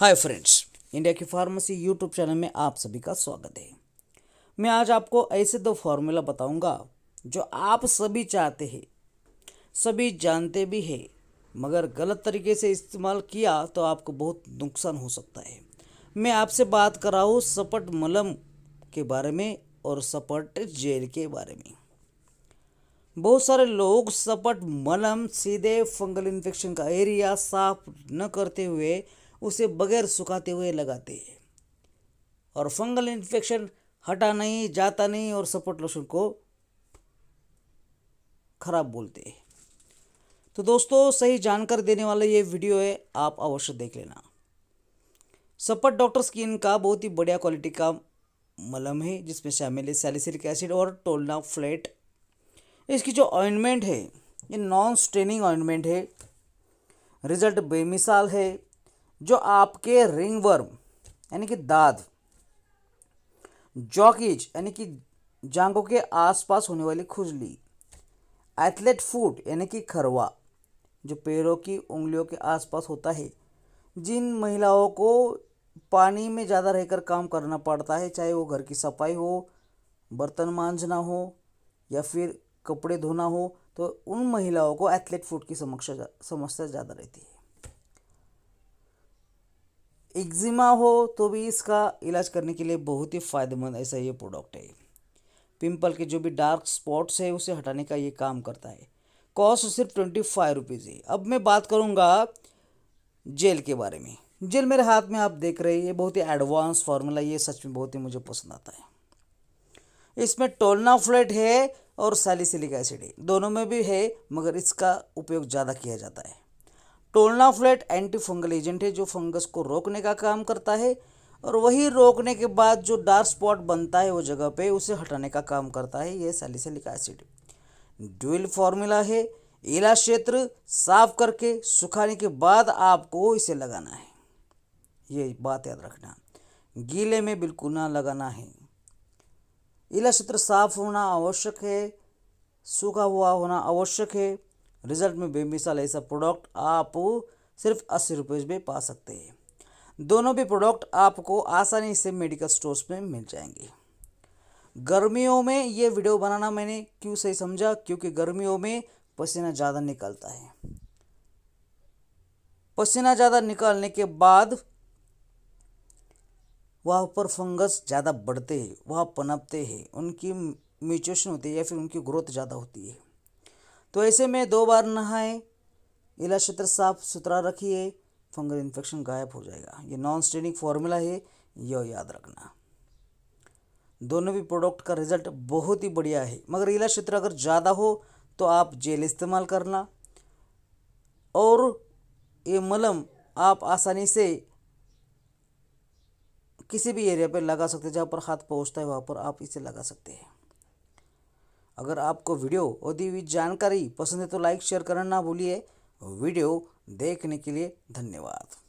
हाय friends India की pharmacy YouTube channel में आप सभी का स्वागत है मैं आज आपको ऐसे दो फार्मूला बताऊंगा जो आप सभी चाहते हैं सभी जानते भी हैं मगर गलत तरीके से इस्तेमाल किया तो आपको बहुत नुकसान हो सकता है मैं आपसे बात कर रहा हूँ सपट मलम के बारे में और सपट जेल के बारे में बहुत सारे लोग सपट मलम सीधे फंगल इन्फेक्शन का एरिया साफ न करते हुए उसे बगैर सुखाते हुए लगाते हैं और फंगल इन्फेक्शन हटा नहीं जाता नहीं और सपोर्ट लोशन को खराब बोलते हैं तो दोस्तों सही जानकारी देने वाला ये वीडियो है आप अवश्य देख लेना सपट डॉक्टर स्किन का बहुत ही बढ़िया क्वालिटी का मलम है जिसमें शामिल है सैलिसिलिक एसिड और टोलना फ्लैट इसकी जो ऑइंटमेंट है ये नॉन स्ट्रेनिंग ऑइंटमेंट है रिजल्ट बेमिसाल है जो आपके रिंगवर्म यानी कि दाद जॉकीज यानी कि जांघों के आसपास होने वाली खुजली एथलेट फूट यानी कि खरवा जो पैरों की उंगलियों के आसपास होता है जिन महिलाओं को पानी में ज़्यादा रहकर काम करना पड़ता है चाहे वो घर की सफाई हो बर्तन मांझना हो या फिर कपड़े धोना हो तो उन महिलाओं को एथलेट फूट की समस्या समस्या ज़्यादा रहती है एक्जिमा हो तो भी इसका इलाज करने के लिए बहुत ही फ़ायदेमंद ऐसा ये प्रोडक्ट है पिंपल के जो भी डार्क स्पॉट्स है उसे हटाने का ये काम करता है कॉस्ट सिर्फ ट्वेंटी फाइव रुपीज़ है अब मैं बात करूँगा जेल के बारे में जेल मेरे हाथ में आप देख रहे हैं ये बहुत ही एडवांस फार्मूला ये सच में बहुत ही मुझे पसंद आता है इसमें टोलना फ्लेट है और सैलिसिलिक एसिड है दोनों में भी है मगर इसका उपयोग ज़्यादा किया जाता है tolnaftate anti fungal agent है जो फंगस को रोकने का काम करता है और वही रोकने के बाद जो डार्क स्पॉट बनता है वो जगह पे उसे हटाने का काम करता है ये सैलिसलिक एसिड ड्यूल फॉर्मूला है ईला क्षेत्र साफ करके सुखाने के बाद आपको इसे लगाना है ये बात याद रखना गीले में बिल्कुल ना लगाना है ईला क्षेत्र साफ होना आवश्यक है सूखा हुआ होना आवश्यक है रिजल्ट में बेमिसाल ऐसा प्रोडक्ट आप सिर्फ अस्सी रुपये में पा सकते हैं दोनों भी प्रोडक्ट आपको आसानी से मेडिकल स्टोर्स में मिल जाएंगे गर्मियों में ये वीडियो बनाना मैंने क्यों सही समझा क्योंकि गर्मियों में पसीना ज़्यादा निकलता है पसीना ज़्यादा निकलने के बाद वहाँ पर फंगस ज़्यादा बढ़ते हैं वहाँ पनपते हैं उनकी म्यूचुएशन होती है या फिर उनकी ग्रोथ ज़्यादा होती है तो ऐसे में दो बार नहाए इला क्षेत्र साफ सुथरा रखिए फंगल इन्फेक्शन गायब हो जाएगा ये नॉन स्टेनिक फॉर्मूला है यह याद रखना दोनों भी प्रोडक्ट का रिजल्ट बहुत ही बढ़िया है मगर इला क्षेत्र अगर ज़्यादा हो तो आप जेल इस्तेमाल करना और ये मलम आप आसानी से किसी भी एरिया पर लगा सकते हैं जहाँ पर हाथ पहुँचता है वहाँ पर आप इसे लगा सकते हैं अगर आपको वीडियो और दी हुई जानकारी पसंद है तो लाइक शेयर करना ना भूलिए वीडियो देखने के लिए धन्यवाद